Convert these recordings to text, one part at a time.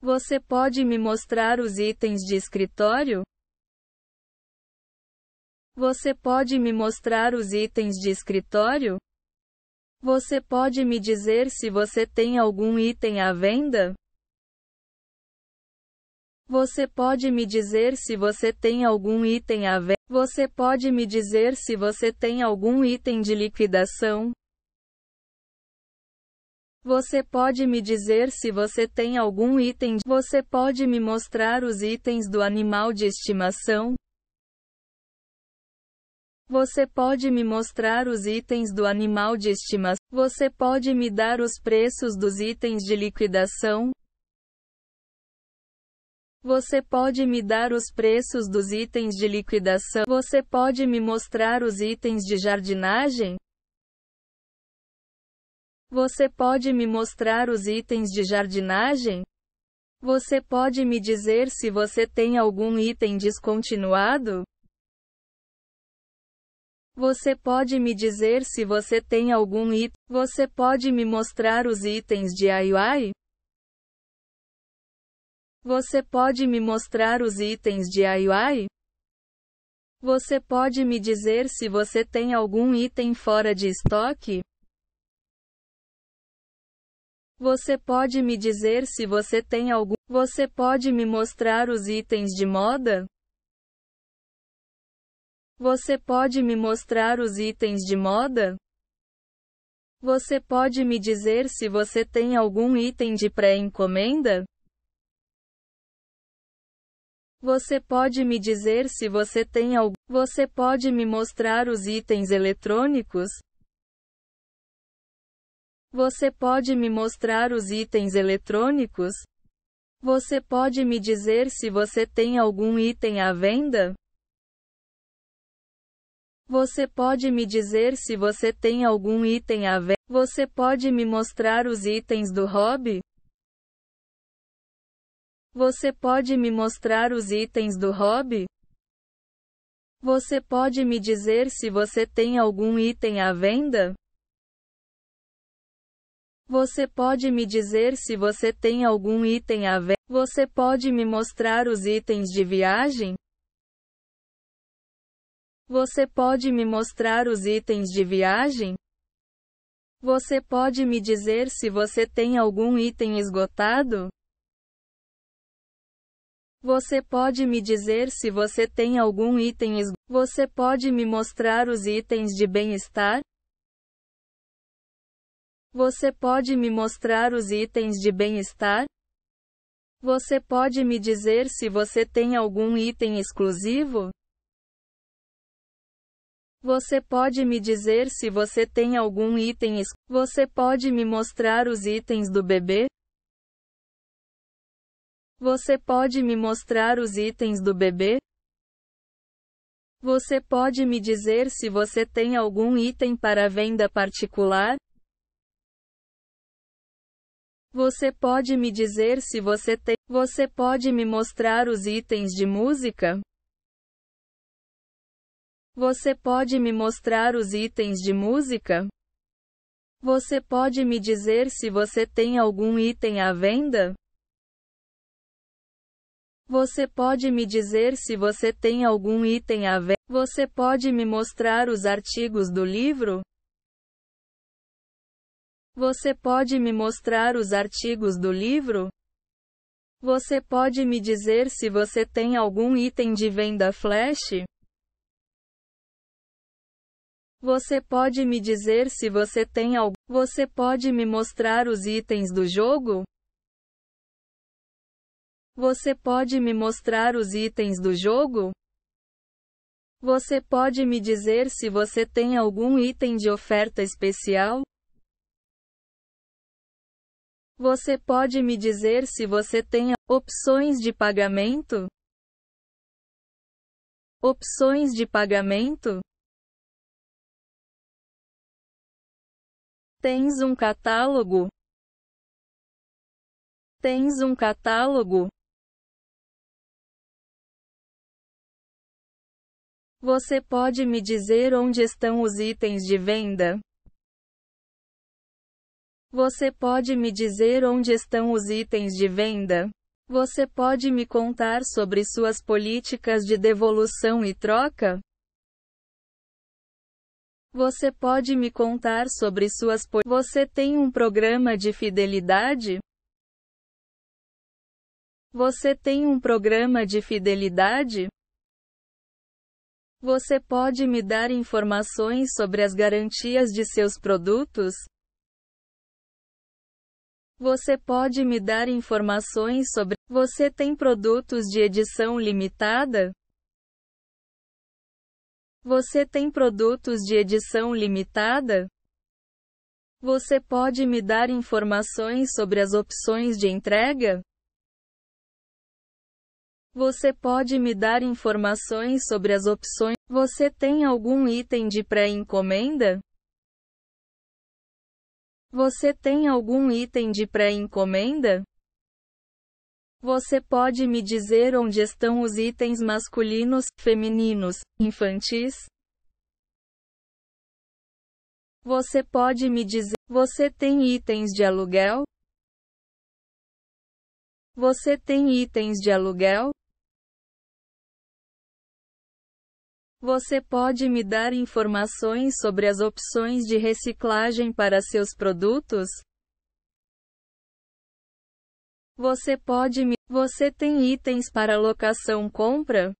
Você pode me mostrar os itens de escritório? Você pode me mostrar os itens de escritório? Você pode me dizer se você tem algum item à venda? Você pode me dizer se você tem algum item à venda? Você pode me dizer se você tem algum item de liquidação? Você pode me dizer se você tem algum item? Você pode me mostrar os itens do animal de estimação? Você pode me mostrar os itens do animal de estimação? Você pode me dar os preços dos itens de liquidação? Você pode me dar os preços dos itens de liquidação? Você pode me mostrar os itens de jardinagem? Você pode me mostrar os itens de jardinagem? Você pode me dizer se você tem algum item descontinuado? Você pode me dizer se você tem algum item? Você pode me mostrar os itens de IY? Você pode me mostrar os itens de IY? Você pode me dizer se você tem algum item fora de estoque? Você pode me dizer se você tem algum. Você pode me mostrar os itens de moda? Você pode me mostrar os itens de moda? Você pode me dizer se você tem algum item de pré-encomenda? Você pode me dizer se você tem algum. Você pode me mostrar os itens eletrônicos? Você pode me mostrar os itens eletrônicos? Você pode me dizer se você tem algum item à venda? Você pode me dizer se você tem algum item à venda? Você pode me mostrar os itens do hobby? Você pode me mostrar os itens do hobby? Você pode me dizer se você tem algum item à venda? Você pode me dizer se você tem algum item a ver? Você pode me mostrar os itens de viagem? Você pode me mostrar os itens de viagem? Você pode me dizer se você tem algum item esgotado? Você pode me dizer se você tem algum item esgotado? Você pode me mostrar os itens de bem-estar? Você pode me mostrar os itens de bem-estar? Você pode me dizer se você tem algum item exclusivo? Você pode me dizer se você tem algum item exclusivo? Você pode me mostrar os itens do bebê? Você pode me mostrar os itens do bebê? Você pode me dizer se você tem algum item para venda particular? Você pode me dizer se você tem. Você pode me mostrar os itens de música? Você pode me mostrar os itens de música? Você pode me dizer se você tem algum item à venda? Você pode me dizer se você tem algum item à venda? Você pode me mostrar os artigos do livro? Você pode me mostrar os artigos do livro? Você pode me dizer se você tem algum item de venda flash? Você pode me dizer se você tem algum. Você pode me mostrar os itens do jogo? Você pode me mostrar os itens do jogo? Você pode me dizer se você tem algum item de oferta especial? Você pode me dizer se você tem opções de pagamento? Opções de pagamento? Tens um catálogo? Tens um catálogo? Você pode me dizer onde estão os itens de venda? Você pode me dizer onde estão os itens de venda? Você pode me contar sobre suas políticas de devolução e troca? Você pode me contar sobre suas políticas? Você tem um programa de fidelidade? Você tem um programa de fidelidade? Você pode me dar informações sobre as garantias de seus produtos? Você pode me dar informações sobre. Você tem produtos de edição limitada? Você tem produtos de edição limitada? Você pode me dar informações sobre as opções de entrega? Você pode me dar informações sobre as opções. Você tem algum item de pré-encomenda? Você tem algum item de pré-encomenda? Você pode me dizer onde estão os itens masculinos, femininos, infantis? Você pode me dizer. Você tem itens de aluguel? Você tem itens de aluguel? Você pode me dar informações sobre as opções de reciclagem para seus produtos? Você pode me. Você tem itens para locação compra?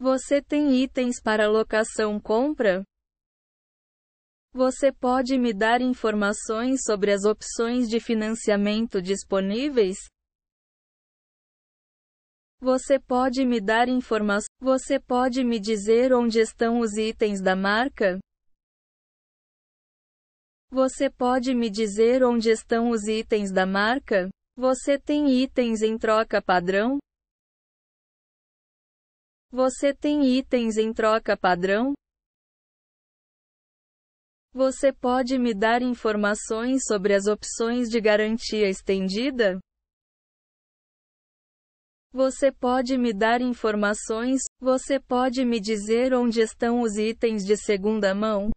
Você tem itens para locação compra? Você pode me dar informações sobre as opções de financiamento disponíveis? Você pode me dar informações? Você pode me dizer onde estão os itens da marca? Você pode me dizer onde estão os itens da marca? Você tem itens em troca padrão? Você tem itens em troca padrão? Você pode me dar informações sobre as opções de garantia estendida? Você pode me dar informações? Você pode me dizer onde estão os itens de segunda mão?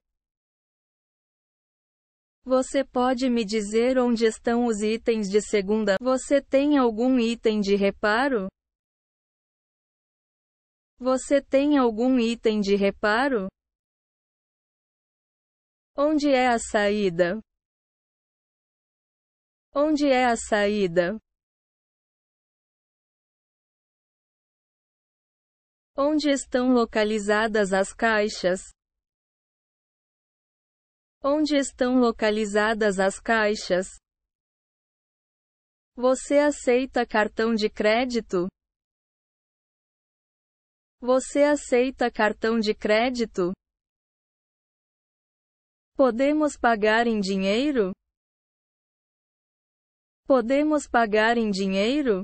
Você pode me dizer onde estão os itens de segunda? Você tem algum item de reparo? Você tem algum item de reparo? Onde é a saída? Onde é a saída? Onde estão localizadas as caixas? Onde estão localizadas as caixas? Você aceita cartão de crédito? Você aceita cartão de crédito? Podemos pagar em dinheiro? Podemos pagar em dinheiro?